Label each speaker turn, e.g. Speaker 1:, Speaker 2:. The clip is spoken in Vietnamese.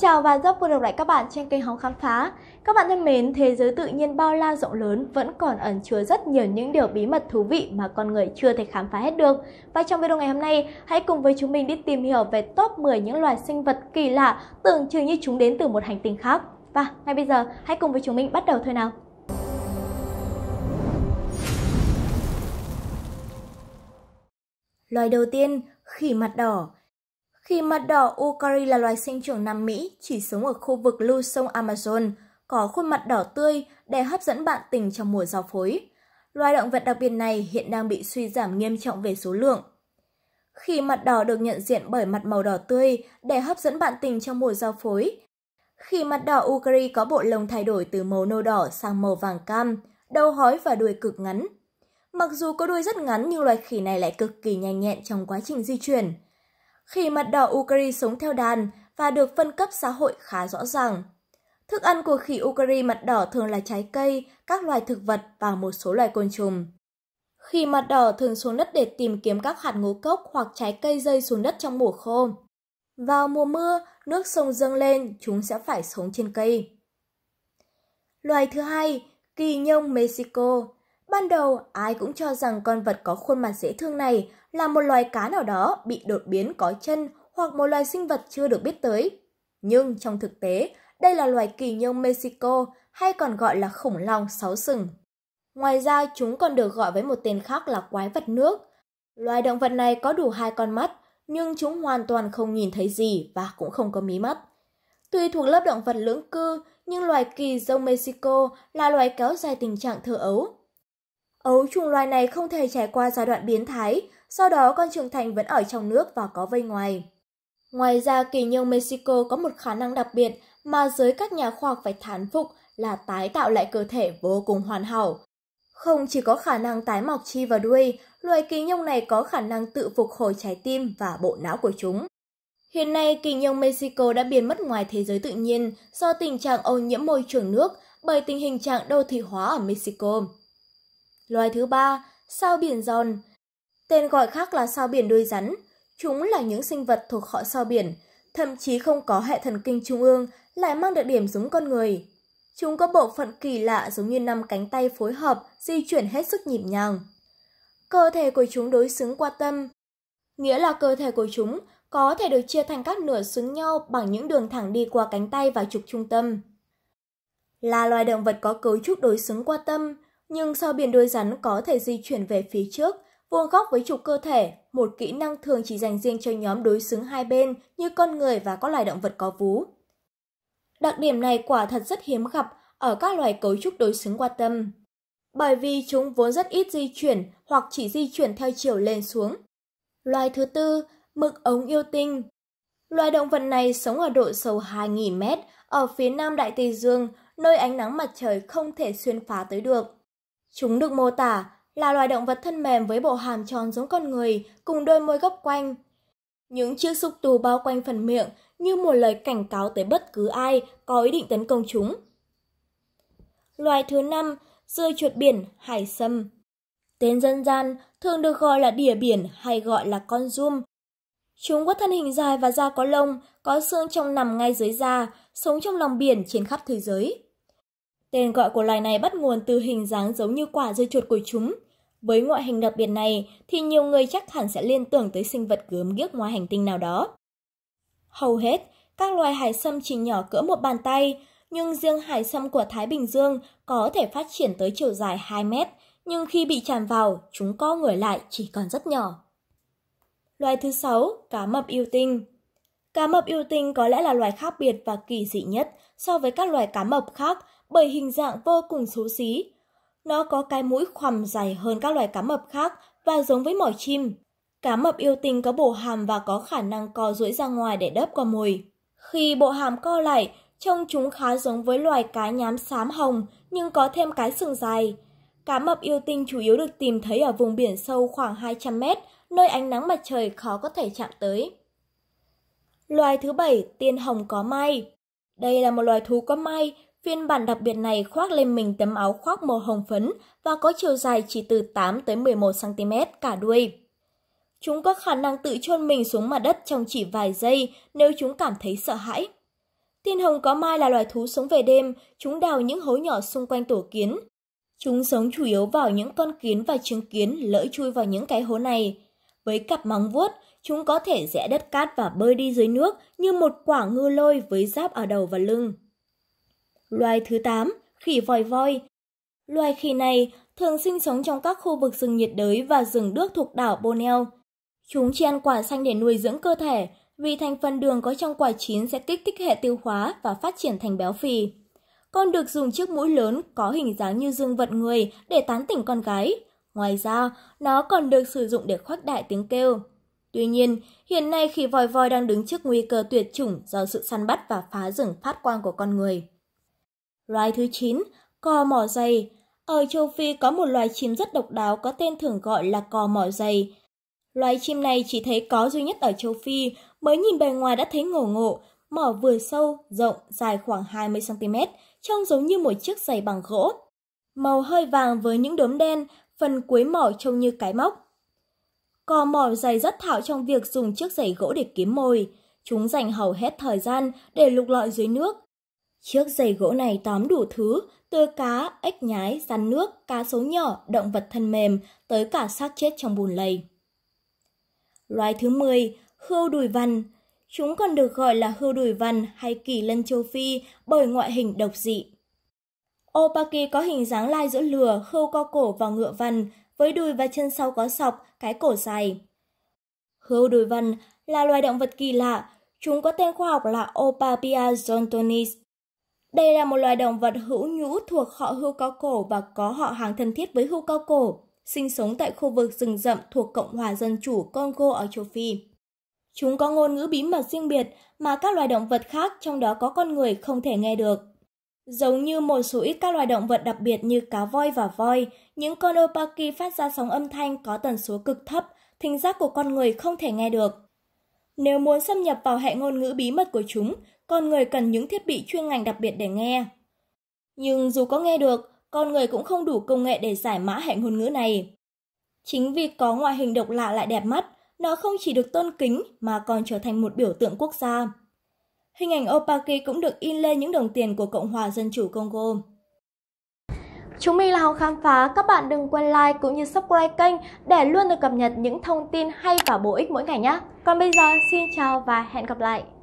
Speaker 1: chào và rất vui gặp lại các bạn trên kênh Hóng Khám Phá. Các bạn thân mến, thế giới tự nhiên bao la rộng lớn vẫn còn ẩn chứa rất nhiều những điều bí mật thú vị mà con người chưa thể khám phá hết được. Và trong video ngày hôm nay, hãy cùng với chúng mình đi tìm hiểu về top 10 những loài sinh vật kỳ lạ tưởng chừng như chúng đến từ một hành tinh khác. Và ngay bây giờ, hãy cùng với chúng mình bắt đầu thôi nào. Loài đầu tiên, khỉ mặt đỏ khi mặt đỏ Ukari là loài sinh trưởng Nam Mỹ, chỉ sống ở khu vực lưu sông Amazon, có khuôn mặt đỏ tươi để hấp dẫn bạn tình trong mùa giao phối. Loài động vật đặc biệt này hiện đang bị suy giảm nghiêm trọng về số lượng. Khi mặt đỏ được nhận diện bởi mặt màu đỏ tươi để hấp dẫn bạn tình trong mùa giao phối. Khi mặt đỏ Ukari có bộ lông thay đổi từ màu nâu đỏ sang màu vàng cam, đầu hói và đuôi cực ngắn. Mặc dù có đuôi rất ngắn nhưng loài khỉ này lại cực kỳ nhanh nhẹn trong quá trình di chuyển – khi mặt đỏ Ukari sống theo đàn và được phân cấp xã hội khá rõ ràng. Thức ăn của khỉ Ukari mặt đỏ thường là trái cây, các loài thực vật và một số loài côn trùng. Khỉ mặt đỏ thường xuống đất để tìm kiếm các hạt ngũ cốc hoặc trái cây rơi xuống đất trong mùa khô. Vào mùa mưa, nước sông dâng lên, chúng sẽ phải sống trên cây. Loài thứ hai, kỳ nhông Mexico, Ban đầu, ai cũng cho rằng con vật có khuôn mặt dễ thương này là một loài cá nào đó bị đột biến có chân hoặc một loài sinh vật chưa được biết tới. Nhưng trong thực tế, đây là loài kỳ nhông Mexico hay còn gọi là khủng long sáu sừng. Ngoài ra, chúng còn được gọi với một tên khác là quái vật nước. Loài động vật này có đủ hai con mắt, nhưng chúng hoàn toàn không nhìn thấy gì và cũng không có mí mắt. tuy thuộc lớp động vật lưỡng cư, nhưng loài kỳ dông Mexico là loài kéo dài tình trạng thơ ấu, Ấu trùng loài này không thể trải qua giai đoạn biến thái, sau đó con trưởng thành vẫn ở trong nước và có vây ngoài. Ngoài ra, kỳ nhông Mexico có một khả năng đặc biệt mà giới các nhà khoa học phải thán phục là tái tạo lại cơ thể vô cùng hoàn hảo. Không chỉ có khả năng tái mọc chi và đuôi, loài kỳ nhông này có khả năng tự phục hồi trái tim và bộ não của chúng. Hiện nay, kỳ nhông Mexico đã biến mất ngoài thế giới tự nhiên do tình trạng ô nhiễm môi trường nước bởi tình hình trạng đô thị hóa ở Mexico. Loài thứ ba, sao biển giòn. Tên gọi khác là sao biển đuôi rắn. Chúng là những sinh vật thuộc họ sao biển, thậm chí không có hệ thần kinh trung ương lại mang đặc điểm giống con người. Chúng có bộ phận kỳ lạ giống như năm cánh tay phối hợp di chuyển hết sức nhịp nhàng. Cơ thể của chúng đối xứng qua tâm, nghĩa là cơ thể của chúng có thể được chia thành các nửa xứng nhau bằng những đường thẳng đi qua cánh tay và trục trung tâm. Là loài động vật có cấu trúc đối xứng qua tâm, nhưng sau biển đuôi rắn có thể di chuyển về phía trước, vuông góc với trục cơ thể, một kỹ năng thường chỉ dành riêng cho nhóm đối xứng hai bên như con người và các loài động vật có vú. Đặc điểm này quả thật rất hiếm gặp ở các loài cấu trúc đối xứng qua tâm, bởi vì chúng vốn rất ít di chuyển hoặc chỉ di chuyển theo chiều lên xuống. Loài thứ tư, mực ống yêu tinh. Loài động vật này sống ở độ sâu 2.000 mét ở phía nam Đại Tây Dương, nơi ánh nắng mặt trời không thể xuyên phá tới được. Chúng được mô tả là loài động vật thân mềm với bộ hàm tròn giống con người cùng đôi môi gấp quanh. Những chiếc xúc tù bao quanh phần miệng như một lời cảnh cáo tới bất cứ ai có ý định tấn công chúng. Loài thứ năm, rơi chuột biển, hải sâm. Tên dân gian thường được gọi là đỉa biển hay gọi là con zoom. Chúng có thân hình dài và da có lông, có xương trong nằm ngay dưới da, sống trong lòng biển trên khắp thế giới. Tên gọi của loài này bắt nguồn từ hình dáng giống như quả dưa chuột của chúng. Với ngoại hình đặc biệt này thì nhiều người chắc hẳn sẽ liên tưởng tới sinh vật gớm ghiếc ngoài hành tinh nào đó. Hầu hết, các loài hải sâm chỉ nhỏ cỡ một bàn tay, nhưng riêng hải sâm của Thái Bình Dương có thể phát triển tới chiều dài 2 mét, nhưng khi bị chạm vào, chúng co người lại chỉ còn rất nhỏ. Loài thứ sáu, cá mập yêu tinh. Cá mập yêu tinh có lẽ là loài khác biệt và kỳ dị nhất so với các loài cá mập khác bởi hình dạng vô cùng xấu xí. Nó có cái mũi khoằm dài hơn các loài cá mập khác và giống với mỏ chim. Cá mập yêu tinh có bộ hàm và có khả năng co duỗi ra ngoài để đớp con mồi. Khi bộ hàm co lại, trông chúng khá giống với loài cá nhám xám hồng nhưng có thêm cái sừng dài. Cá mập yêu tinh chủ yếu được tìm thấy ở vùng biển sâu khoảng 200 mét, nơi ánh nắng mặt trời khó có thể chạm tới. Loài thứ bảy, tiên hồng có mai. Đây là một loài thú có mai, Phiên bản đặc biệt này khoác lên mình tấm áo khoác màu hồng phấn và có chiều dài chỉ từ 8 tới 11 cm cả đuôi. Chúng có khả năng tự chôn mình xuống mặt đất trong chỉ vài giây nếu chúng cảm thấy sợ hãi. Thiên hồng có mai là loài thú sống về đêm, chúng đào những hố nhỏ xung quanh tổ kiến. Chúng sống chủ yếu vào những con kiến và trứng kiến lỡ chui vào những cái hố này. Với cặp móng vuốt, chúng có thể rẽ đất cát và bơi đi dưới nước như một quả ngư lôi với giáp ở đầu và lưng. Loài thứ 8, khỉ vòi voi. Loài khỉ này thường sinh sống trong các khu vực rừng nhiệt đới và rừng đước thuộc đảo Borneo. Chúng chỉ ăn quả xanh để nuôi dưỡng cơ thể, vì thành phần đường có trong quả chín sẽ kích thích hệ tiêu hóa và phát triển thành béo phì. Con được dùng chiếc mũi lớn có hình dáng như dương vật người để tán tỉnh con gái. Ngoài ra, nó còn được sử dụng để khoác đại tiếng kêu. Tuy nhiên, hiện nay khi vòi voi đang đứng trước nguy cơ tuyệt chủng do sự săn bắt và phá rừng phát quang của con người. Loài thứ 9, cò mỏ dày. Ở châu Phi có một loài chim rất độc đáo có tên thường gọi là cò mỏ dày. Loài chim này chỉ thấy có duy nhất ở châu Phi, mới nhìn bề ngoài đã thấy ngổ ngộ, mỏ vừa sâu, rộng, dài khoảng 20cm, trông giống như một chiếc giày bằng gỗ. Màu hơi vàng với những đốm đen, phần cuối mỏ trông như cái móc. Cò mỏ dày rất thạo trong việc dùng chiếc giày gỗ để kiếm mồi. Chúng dành hầu hết thời gian để lục lọi dưới nước, Chiếc giày gỗ này tóm đủ thứ, từ cá, ếch nhái, rắn nước, cá sấu nhỏ, động vật thân mềm, tới cả xác chết trong bùn lầy. Loài thứ 10, hươu đùi vằn Chúng còn được gọi là hươu đùi vằn hay kỳ lân châu Phi bởi ngoại hình độc dị. Opaki có hình dáng lai giữa lừa, khâu co cổ và ngựa vằn với đùi và chân sau có sọc, cái cổ dài. Hươu đùi vằn là loài động vật kỳ lạ, chúng có tên khoa học là Opapia zontonis. Đây là một loài động vật hữu nhũ thuộc họ hươu cao cổ và có họ hàng thân thiết với hươu cao cổ, sinh sống tại khu vực rừng rậm thuộc Cộng hòa Dân chủ Congo ở châu Phi. Chúng có ngôn ngữ bí mật riêng biệt mà các loài động vật khác trong đó có con người không thể nghe được. Giống như một số ít các loài động vật đặc biệt như cá voi và voi, những con opaki phát ra sóng âm thanh có tần số cực thấp, thính giác của con người không thể nghe được. Nếu muốn xâm nhập vào hệ ngôn ngữ bí mật của chúng, con người cần những thiết bị chuyên ngành đặc biệt để nghe. Nhưng dù có nghe được, con người cũng không đủ công nghệ để giải mã hệ ngôn ngữ này. Chính vì có ngoại hình độc lạ lại đẹp mắt, nó không chỉ được tôn kính mà còn trở thành một biểu tượng quốc gia. Hình ảnh Opaki cũng được in lên những đồng tiền của Cộng hòa Dân chủ Congo. Chúng mình là Hồng Khám Phá, các bạn đừng quên like cũng như subscribe kênh để luôn được cập nhật những thông tin hay và bổ ích mỗi ngày nhé. Còn bây giờ, xin chào và hẹn gặp lại!